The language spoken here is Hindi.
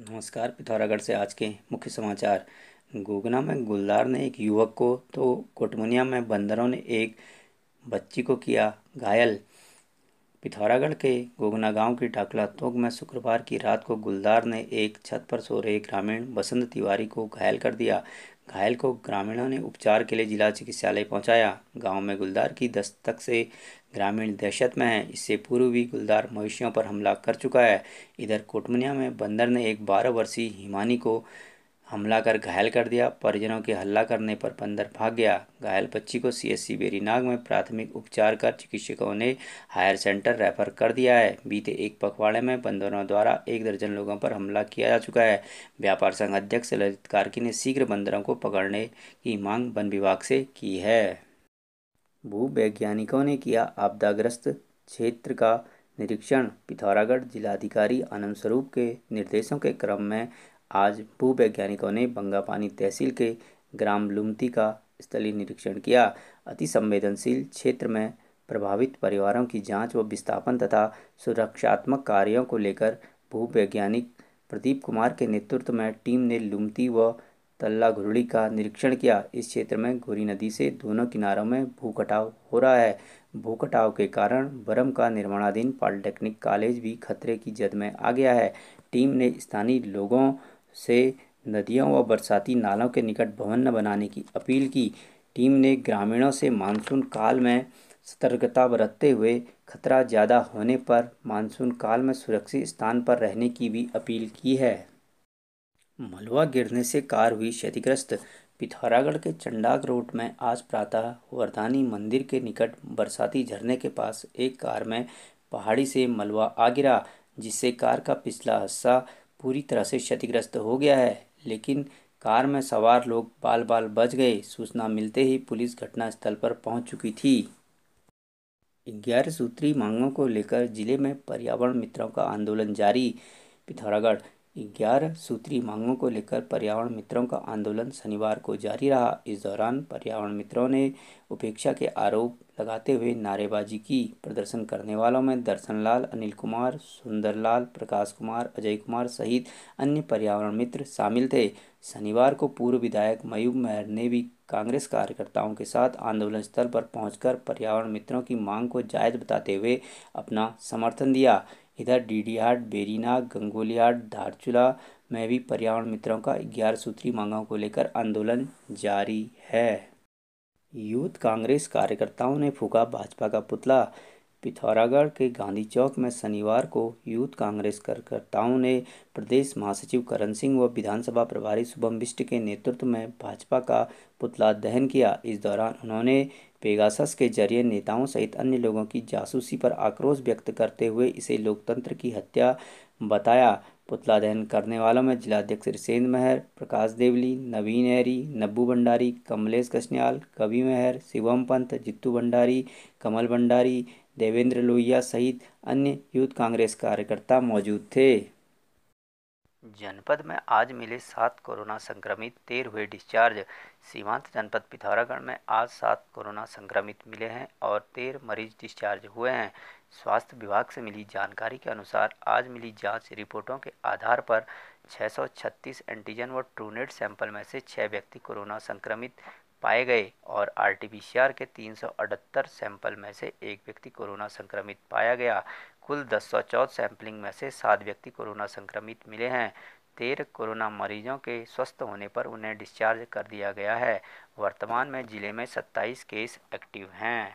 नमस्कार पिथौरागढ़ से आज के मुख्य समाचार गोगना में गुलदार ने एक युवक को तो कोटमुनिया में बंदरों ने एक बच्ची को किया घायल पिथौरागढ़ के गोगना गांव की टाकला तोक में शुक्रवार की रात को गुलदार ने एक छत पर सो रहे ग्रामीण बसंत तिवारी को घायल कर दिया घायल को ग्रामीणों ने उपचार के लिए जिला चिकित्सालय पहुंचाया गांव में गुलदार की दस्तक से ग्रामीण दहशत में है इससे पूर्व भी गुलदार मवेशियों पर हमला कर चुका है इधर कोटमनिया में बंदर ने एक बारह वर्षीय हिमानी को हमला कर घायल कर दिया परिजनों के हल्ला करने पर बंदर भाग गया घायल बच्ची को सीएससी बेरीनाग में प्राथमिक उपचार कर चिकित्सकों ने हायर सेंटर रेफर कर दिया है बीते एक पखवाड़े में बंदरों द्वारा एक दर्जन लोगों पर हमला किया जा चुका है व्यापार संघ अध्यक्ष ललित कार्की ने शीघ्र बंदरों को पकड़ने की मांग वन विभाग से की है भूवैज्ञानिकों ने किया आपदाग्रस्त क्षेत्र का निरीक्षण पिथौरागढ़ जिलाधिकारी आनंद स्वरूप के निर्देशों के क्रम में आज भूवैज्ञानिकों ने बंगापानी तहसील के ग्राम लुमती का स्थलीय निरीक्षण किया अति संवेदनशील क्षेत्र में प्रभावित परिवारों की जांच व विस्थापन तथा सुरक्षात्मक कार्यों को लेकर भूवैज्ञानिक प्रदीप कुमार के नेतृत्व में टीम ने लुमती व तल्ला घुरड़ी का निरीक्षण किया इस क्षेत्र में घोरी नदी से दोनों किनारों में भूकटाव हो रहा है भूकटाव के कारण बरम का निर्माणाधीन पॉलिटेक्निक कॉलेज भी खतरे की जद में आ गया है टीम ने स्थानीय लोगों से नदियों व बरसाती नालों के निकट भवन न बनाने की अपील की टीम ने ग्रामीणों से मानसून काल में सतर्कता बरतते हुए खतरा ज़्यादा होने पर मानसून काल में सुरक्षित स्थान पर रहने की भी अपील की है मलवा गिरने से कार हुई क्षतिग्रस्त पिथौरागढ़ के चंडाक रोड में आज प्रातः वरदानी मंदिर के निकट बरसाती झरने के पास एक कार में पहाड़ी से मलबा आ गिरा जिससे कार का पिछला हिस्सा पूरी तरह से क्षतिग्रस्त हो गया है लेकिन कार में सवार लोग बाल बाल बच गए सूचना मिलते ही पुलिस घटनास्थल पर पहुंच चुकी थी ग्यारह सूत्री मांगों को लेकर जिले में पर्यावरण मित्रों का आंदोलन जारी पिथौरागढ़ ग्यारह सूत्री मांगों को लेकर पर्यावरण मित्रों का आंदोलन शनिवार को जारी रहा इस दौरान पर्यावरण मित्रों ने उपेक्षा के आरोप लगाते हुए नारेबाजी की प्रदर्शन करने वालों में दर्शनलाल अनिल कुमार सुंदरलाल प्रकाश कुमार अजय कुमार सहित अन्य पर्यावरण मित्र शामिल थे शनिवार को पूर्व विधायक मयूब मेहर ने भी कांग्रेस कार्यकर्ताओं के साथ आंदोलन स्थल पर पहुंचकर पर्यावरण मित्रों की मांग को जायज बताते हुए अपना समर्थन दिया इधर डीडी हाट बेरीना गंगोलीहाट धारचूला में भी पर्यावरण मित्रों का ग्यारह सूत्री मांगों को लेकर आंदोलन जारी है यूथ कांग्रेस कार्यकर्ताओं ने फूका भाजपा का पुतला पिथौरागढ़ के गांधी चौक में शनिवार को यूथ कांग्रेस कार्यकर्ताओं ने प्रदेश महासचिव करण सिंह व विधानसभा प्रभारी शुभम बिष्ट के नेतृत्व में भाजपा का पुतला दहन किया इस दौरान उन्होंने पेगासस के जरिए नेताओं सहित अन्य लोगों की जासूसी पर आक्रोश व्यक्त करते हुए इसे लोकतंत्र की हत्या बताया पुतला दहन करने वालों में जिलाध्यक्ष रिसेंद महर प्रकाश देवली नवीन एरी नब्बू भंडारी कमलेश कश्याल कवि महर शिवम पंत जित्तू भंडारी कमल भंडारी देवेंद्र लोहिया सहित अन्य यूथ कांग्रेस कार्यकर्ता मौजूद थे जनपद में आज मिले सात कोरोना संक्रमित तेरह हुए डिस्चार्ज सीमांत जनपद पिथौरागढ़ में आज सात कोरोना संक्रमित मिले हैं और तेरह मरीज डिस्चार्ज हुए हैं स्वास्थ्य विभाग से मिली जानकारी के अनुसार आज मिली जांच रिपोर्टों के आधार पर 636 एंटीजन व ट्रूनेट सैंपल में से छः व्यक्ति कोरोना संक्रमित पाए गए और आर के तीन सैंपल में से एक व्यक्ति कोरोना संक्रमित पाया गया कुल दस सौ चौदह सैंपलिंग में से सात व्यक्ति कोरोना संक्रमित मिले हैं तेरह कोरोना मरीजों के स्वस्थ होने पर उन्हें डिस्चार्ज कर दिया गया है वर्तमान में जिले में सत्ताईस केस एक्टिव हैं